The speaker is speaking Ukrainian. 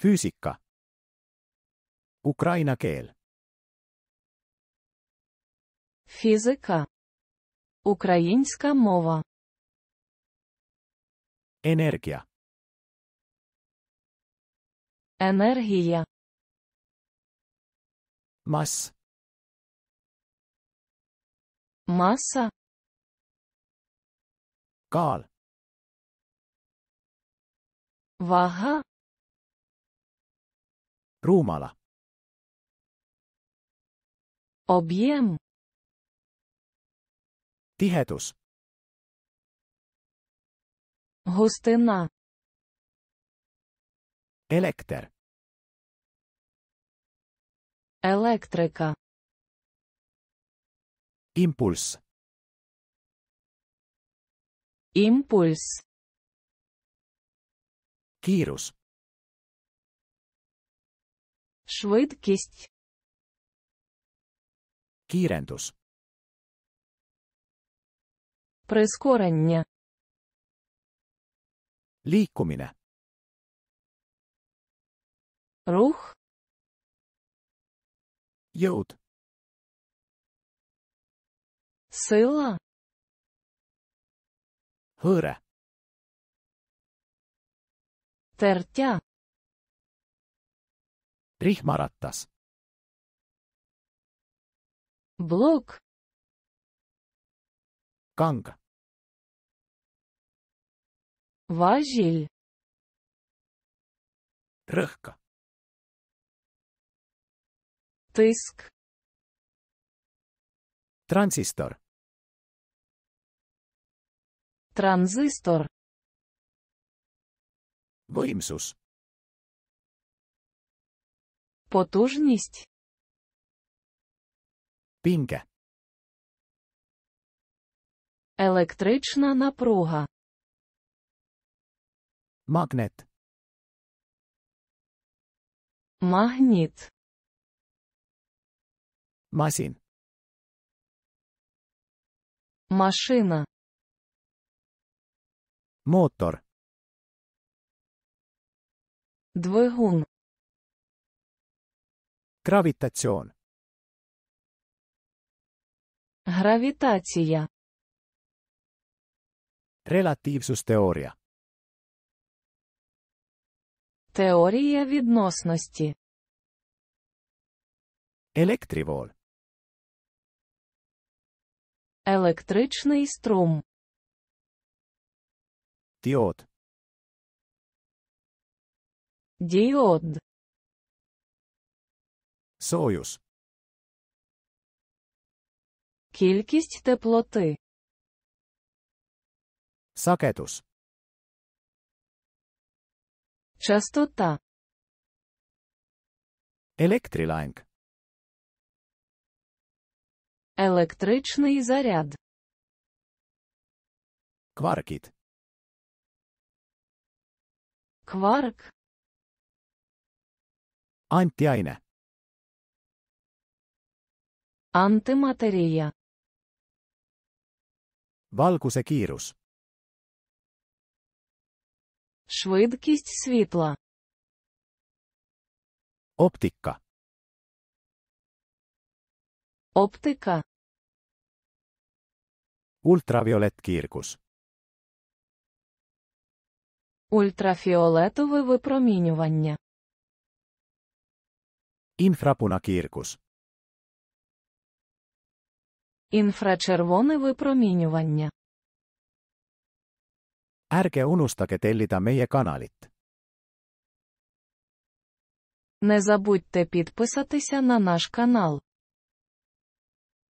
Fysiikka. Ukraina keel. Fysiikka. Ukrainska mova. Energia. Energia. Mass. Massa. Kaal. Vaha. rumala. Objem. Tihetus. Hostena. Elekter. Elektrika. Impuls. Impuls. Швидкість. Kiirentus. Прискорення. Liikkuminen. Рух. Jout. Сила. Høre. Тертя. Rihmarattas. Блок. Kanka. Важіль. Рихка. Тиск. Транзистор. Транзистор. Вимсус. Потужність. Пінка. Електрична напруга. Магнет. Магніт. Масін. Машина. Мотор. Двигун. Gravitation. Гравітація. Релативсустеорія. Теорія відносності. Електрівол. Електричний струм. Діод. Діод. Союз. Кількість теплоти. Сакетус. Частота. Електрилайнг. Електричний заряд. Кваркіт. Кварк. Антяйне. Antimateria. Valkusekiirus. Швидкість світла. Оптика. Оптика. Ультравіолет кіркус Ультрафіолетове випромінювання. Інфрапуна кіркус Infracervone vipромінювання. Ärge unustage tellida meie kanalit. Не забудьте підписатися на наш канал.